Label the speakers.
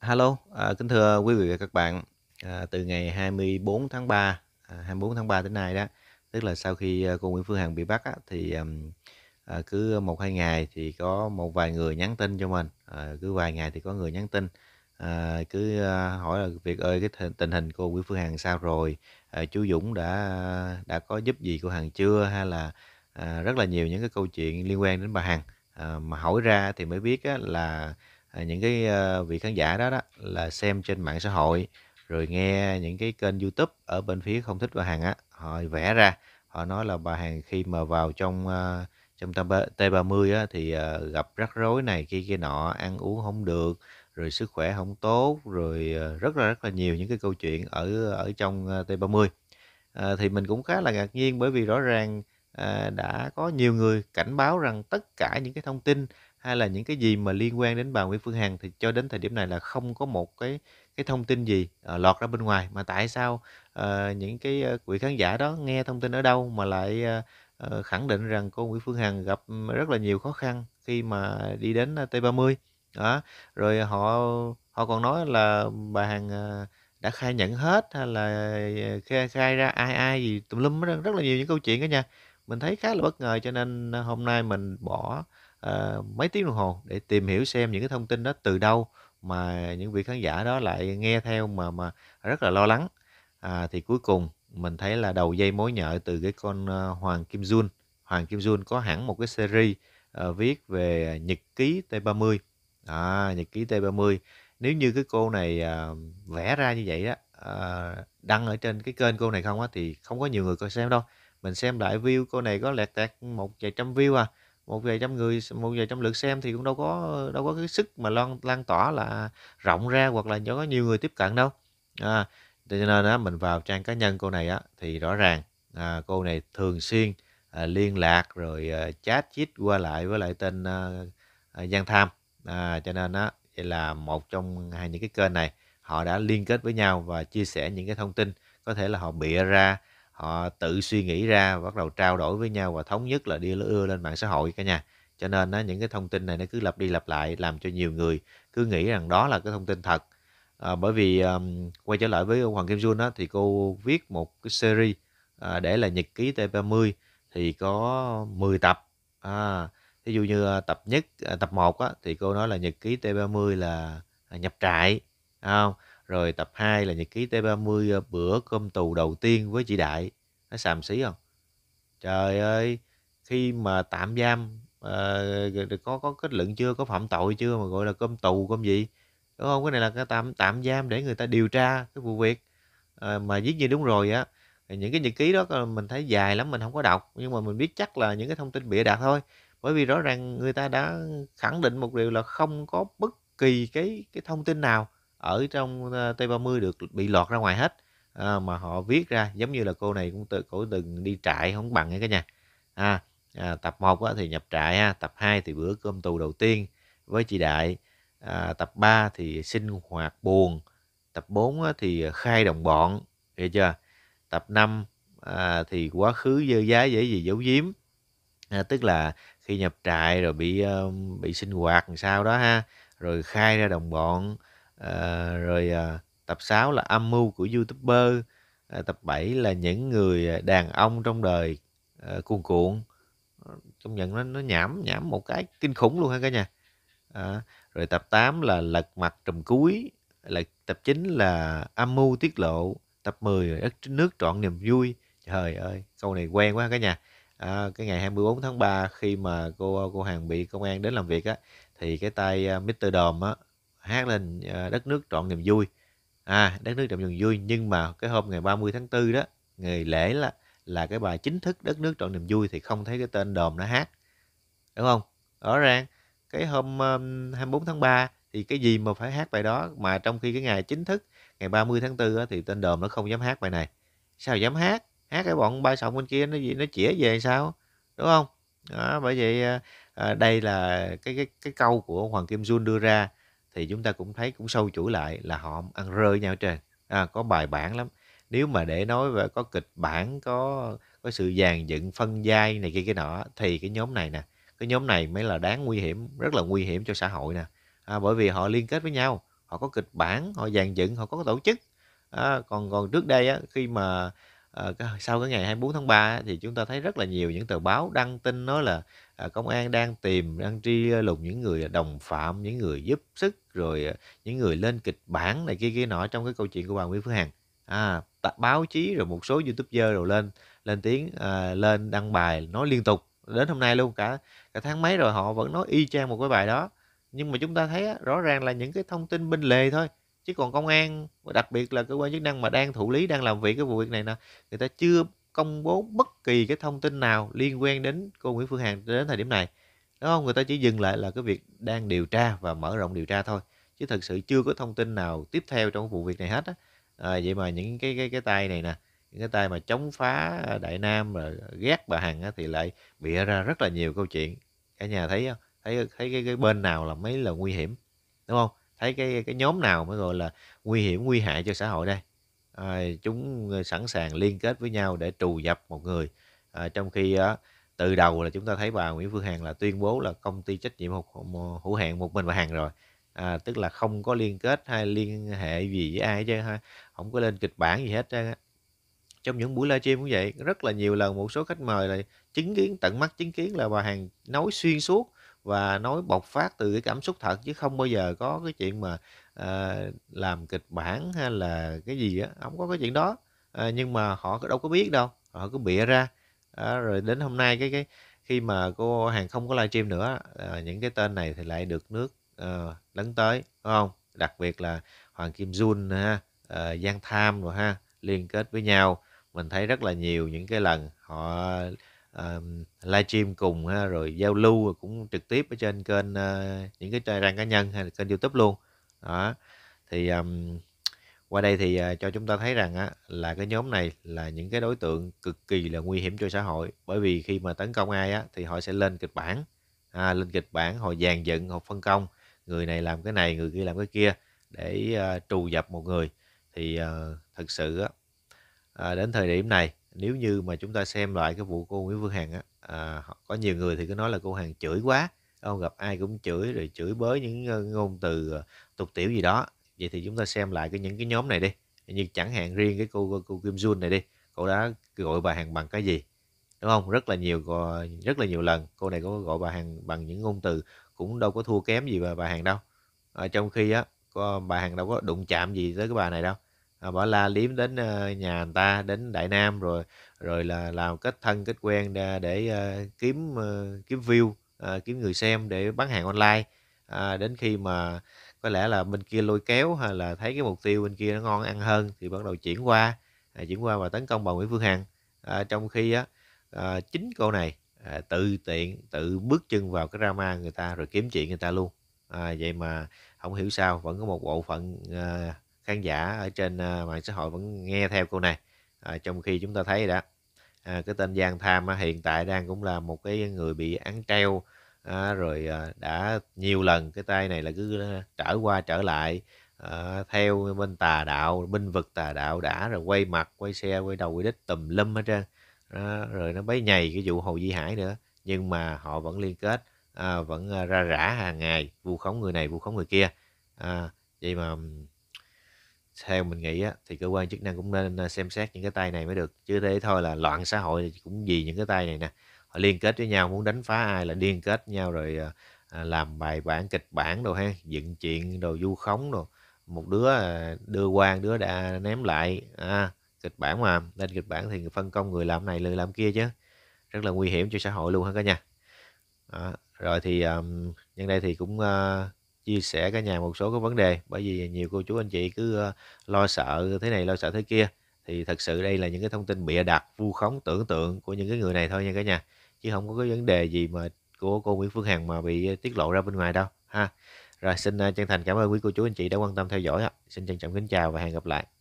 Speaker 1: Hello, à, kính thưa quý vị và các bạn, à, từ ngày 24 tháng 3, à, 24 tháng 3 đến nay đó, tức là sau khi à, cô Nguyễn Phương Hằng bị bắt á, thì à, cứ một hai ngày thì có một vài người nhắn tin cho mình, à, cứ vài ngày thì có người nhắn tin, à, cứ à, hỏi là việc ơi cái tình hình cô Nguyễn Phương Hằng sao rồi, à, chú Dũng đã đã có giúp gì cô Hằng chưa hay là à, rất là nhiều những cái câu chuyện liên quan đến bà Hằng, à, mà hỏi ra thì mới biết á, là À, những cái ờ, vị khán giả đó đó là xem trên mạng xã hội rồi nghe những cái kênh YouTube ở bên phía không thích bà hàng á họ vẽ ra họ nói là bà hàng khi mà vào trong ờ, trong T30 á, thì ờ, gặp rắc rối này kia kia nọ ăn uống không được rồi sức khỏe không tốt rồi rất là rất là nhiều những cái câu chuyện ở ở trong T30 à, thì mình cũng khá là ngạc nhiên bởi vì rõ ràng à, đã có nhiều người cảnh báo rằng tất cả những cái thông tin hay là những cái gì mà liên quan đến bà Nguyễn Phương Hằng thì cho đến thời điểm này là không có một cái cái thông tin gì uh, lọt ra bên ngoài mà tại sao uh, những cái uh, ờ, quỹ khán giả đó nghe thông tin ở đâu mà lại uh, uh, khẳng định rằng cô Nguyễn Phương Hằng gặp rất là nhiều khó khăn khi mà đi đến T30 đó rồi họ họ còn nói là bà Hằng uh, đã khai nhận hết hay là khai, khai ra ai ai gì tùm lum rất là nhiều những câu chuyện đó nha mình thấy khá là bất ngờ cho nên hôm nay mình bỏ uh, mấy tiếng đồng hồ để tìm hiểu xem những cái thông tin đó từ đâu mà những vị khán giả đó lại nghe theo mà mà rất là lo lắng à, thì cuối cùng mình thấy là đầu dây mối nhợ từ cái con uh, Hoàng Kim Jun Hoàng Kim Jun có hẳn một cái series uh, viết về nhật ký T30 à, nhật ký T30 nếu như cái cô này uh, vẽ ra như vậy đó uh, đăng ở trên cái kênh cô này không á thì không có nhiều người coi xem đâu mình xem lại view cô này có lẹt tẹt một vài trăm view à một vài trăm người một vài trăm lượt xem thì cũng đâu có đâu có cái sức mà lan lan tỏa là rộng ra hoặc là có nhiều người tiếp cận đâu à, cho nên á, mình vào trang cá nhân cô này á thì rõ ràng à, cô này thường xuyên à, liên lạc rồi à, chat chít qua lại với lại tên à, à Giang Tham à, cho nên á vậy là một trong hai những cái kênh này họ đã liên kết với nhau và chia sẻ những cái thông tin có thể là họ bịa ra họ tự suy nghĩ ra bắt đầu trao đổi với nhau và thống nhất là đi ưa lên mạng xã hội cả nhà cho nên á, những cái thông tin này nó cứ lặp đi lặp lại làm cho nhiều người cứ nghĩ rằng đó là cái thông tin thật à, bởi vì um, quay trở lại với ông Hoàng Kim Jun á, thì cô viết một cái series à, để là nhật ký T30 thì có 10 tập à, thí dụ như ờ, tập nhất à, tập 1 á, thì cô nói là nhật ký T30 là à, nhập trại không à, rồi tập 2 là nhật ký T30 ờ, bữa cơm tù đầu tiên với chị Đại. Nó xàm xí không? Trời ơi, khi mà tạm giam uh, có có kết luận chưa, có phạm tội chưa mà gọi là cơm tù cơm gì? Đúng không? Cái này là cái tạm tạm giam để người ta điều tra cái vụ việc uh, mà viết như đúng rồi á những cái nhật ký đó mình thấy dài lắm mình không có đọc nhưng mà mình biết chắc là những cái thông tin bịa đặt thôi bởi vì rõ ràng người ta đã khẳng định một điều là không có bất kỳ cái cái thông tin nào ở trong ờ, T30 được bị lọt ra ngoài hết à, mà họ viết ra giống như là cô này cũng tự cổ từng đi trại không bằng ấy cả nhà à, à tập 1 thì nhập trại ha tập 2 thì bữa cơm tù đầu tiên với chị đại à, tập 3 thì sinh hoạt buồn tập 4 thì khai đồng bọn hiểu chưa tập 5 à, thì quá khứ dơ giá dễ gì giấu giếm à, tức là khi nhập trại rồi bị uh, bị sinh hoạt làm sao đó ha rồi khai ra đồng bọn à, rồi à, tập 6 là âm mưu của youtuber à, tập 7 là những người đàn ông trong đời à, cuồn cuộn công nhận nó nó nhảm nhảm một cái kinh khủng luôn ha cả nhà à, rồi tập 8 là lật mặt trùm cuối là tập 9 là âm mưu tiết lộ tập 10 đất nước trọn niềm vui trời ơi câu này quen quá cả nhà à, cái ngày 24 tháng 3 khi mà cô cô hàng bị công an đến làm việc á thì cái tay Mr. dom á hát lên ờ, đất nước trọn niềm vui à đất nước trọn niềm vui nhưng mà cái hôm ngày 30 tháng 4 đó ngày lễ là là cái bài chính thức đất nước trọn niềm vui thì không thấy cái tên đồn nó hát đúng không rõ ràng cái hôm um, 24 tháng 3 thì cái gì mà phải hát bài đó mà trong khi cái ngày chính thức ngày 30 tháng 4 á, thì tên đồn nó không dám hát bài này sao dám hát hát cái bọn ba sọng bên kia nó gì nó chĩa về sao đúng không đó bởi vậy ờ, ờ, đây là cái cái cái câu của Hoàng Kim Jun đưa ra thì chúng ta cũng thấy cũng sâu chuỗi lại là họ ăn rơi nhau trên à, có bài bản lắm nếu mà để nói về có kịch bản có có sự dàn dựng phân giai này kia cái nọ thì cái nhóm này nè cái nhóm này mới là đáng nguy hiểm rất là nguy hiểm cho xã hội nè à, bởi vì họ liên kết với nhau họ có kịch bản họ dàn dựng họ có tổ chức à, còn còn trước đây á, khi mà uh, sau cái ngày 24 tháng 3 thì chúng ta thấy rất là nhiều những tờ báo đăng tin nói là uh, công an đang tìm đang tri lùng những người à, đồng phạm những người giúp sức rồi uh, những người lên kịch bản này kia kia nọ trong cái câu chuyện của bà Nguyễn Phương Hằng à, báo chí rồi một số youtuber rồi lên lên tiếng uh, lên đăng bài nói liên tục đến hôm nay luôn cả cả tháng mấy rồi họ vẫn nói y chang một cái bài đó nhưng mà chúng ta thấy á, rõ ràng là những cái thông tin bên lề thôi chứ còn công an và đặc biệt là cơ quan chức năng mà đang thụ lý đang làm việc cái vụ việc này nè người ta chưa công bố bất kỳ cái thông tin nào liên quan đến cô Nguyễn Phương Hằng đến thời điểm này đúng không người ta chỉ dừng lại là cái việc đang điều tra và mở rộng điều tra thôi chứ thật sự chưa có thông tin nào tiếp theo trong vụ việc này hết á à, vậy mà những cái cái cái tay này nè những cái tay mà chống phá đại nam mà ghét bà hằng á, thì lại bịa ra rất là nhiều câu chuyện cả nhà thấy không thấy thấy cái, cái bên nào là mấy là nguy hiểm đúng không thấy cái cái nhóm nào mới gọi là nguy hiểm nguy hại cho xã hội đây à, chúng ờ, sẵn sàng liên kết với nhau để trù dập một người à, trong khi à, từ đầu là chúng ta thấy bà Nguyễn Phương Hằng là tuyên bố là công ty trách nhiệm hữu hạn một mình bà Hằng rồi à, tức là không có liên kết hay liên hệ gì với ai chứ ha không có lên kịch bản gì hết trơn trong những buổi livestream cũng vậy rất là nhiều lần một số khách mời là chứng kiến tận mắt chứng kiến là bà Hằng nói xuyên suốt và nói bộc phát từ cái cảm xúc thật chứ không bao giờ có cái chuyện mà à, làm kịch bản hay là cái gì á không có cái chuyện đó à, nhưng mà họ đâu có biết đâu họ cứ bịa ra à, rồi đến hôm nay cái cái khi mà cô hàng không có livestream nữa à, những cái tên này thì lại được nước à, lấn tới đúng không đặc biệt là hoàng kim jun ha à, giang tham rồi ha liên kết với nhau mình thấy rất là nhiều những cái lần họ uh, livestream cùng ha, rồi giao lưu cũng trực tiếp ở trên kênh uh, những cái trang cá nhân hay là kênh youtube luôn đó thì um, qua đây thì uh, cho chúng ta thấy rằng á, là cái nhóm này là những cái đối tượng cực kỳ là nguy hiểm cho xã hội bởi vì khi mà tấn công ai á, thì họ sẽ lên kịch bản à, lên kịch bản họ dàn dựng họ phân công người này làm cái này người kia làm cái kia để uh, trù dập một người thì uh, thật sự á, uh, đến thời điểm này nếu như mà chúng ta xem lại cái vụ cô Nguyễn Phương Hằng á à, có nhiều người thì cứ nói là cô Hằng chửi quá ông gặp ai cũng chửi rồi chửi bới những ờ, ngôn từ ờ, tục tiểu gì đó vậy thì chúng ta xem lại cái những cái nhóm này đi như chẳng hạn riêng cái cô cô Kim Jun này đi cô đã gọi bà Hằng bằng cái gì đúng không rất là nhiều rất là nhiều lần cô này có gọi bà Hằng bằng những ngôn từ cũng đâu có thua kém gì bà, bà Hằng đâu ở ờ, trong khi á bà Hằng đâu có đụng chạm gì tới cái bà này đâu À, bỏ la liếm đến ờ, nhà người ta đến đại nam rồi rồi là làm kết thân kết quen để, để ờ, uh, kiếm uh, kiếm view uh, kiếm người xem để bán hàng online à, đến khi mà có lẽ là bên kia lôi kéo hay là thấy cái mục tiêu bên kia nó ngon ăn hơn thì bắt đầu chuyển qua à, chuyển qua và tấn công bà Nguyễn Phương Hằng à, trong khi á à, chính cô này à, tự tiện tự bước chân vào cái drama người ta rồi kiếm chuyện người ta luôn à, vậy mà không hiểu sao vẫn có một bộ phận à, khán giả ở trên à, mạng xã hội vẫn nghe theo cô này à, trong khi chúng ta thấy đã à, cái tên Giang Tham hiện tại đang cũng là một cái người bị án treo à, rồi à, đã nhiều lần cái tay này là cứ à, trở qua trở lại à, theo bên tà đạo binh vực tà đạo đã rồi quay mặt quay xe quay đầu quay đích tùm lum hết trơn à, rồi nó bấy nhầy cái vụ Hồ Di Hải nữa nhưng mà họ vẫn liên kết à, vẫn ra rã hàng ngày vu khống người này vu khống người kia à, vậy mà theo mình nghĩ á, thì cơ quan chức năng cũng nên xem xét những cái tay này mới được chứ thế thôi là loạn xã hội cũng vì những cái tay này nè họ liên kết với nhau muốn đánh phá ai là liên kết nhau rồi à, à, làm bài bản kịch bản đồ ha dựng chuyện đồ du khống đồ một đứa à, đưa quan đứa đã ném lại à, kịch bản mà lên kịch bản thì phân công người làm này người làm kia chứ rất là nguy hiểm cho xã hội luôn hả cả nhà à, rồi thì um, nhân đây thì cũng uh, chia sẻ cả nhà một số cái vấn đề bởi vì nhiều cô chú anh chị cứ ờ, lo sợ thế này lo sợ thế kia thì thật sự đây là những cái thông tin bịa đặt vu khống tưởng tượng của những cái người này thôi nha cả nhà chứ không có cái vấn đề gì mà của cô Nguyễn Phương Hằng mà bị tiết lộ ra bên ngoài đâu ha rồi xin ờ, chân thành cảm ơn quý cô chú anh chị đã quan tâm theo dõi ạ xin trân trọng kính chào và hẹn gặp lại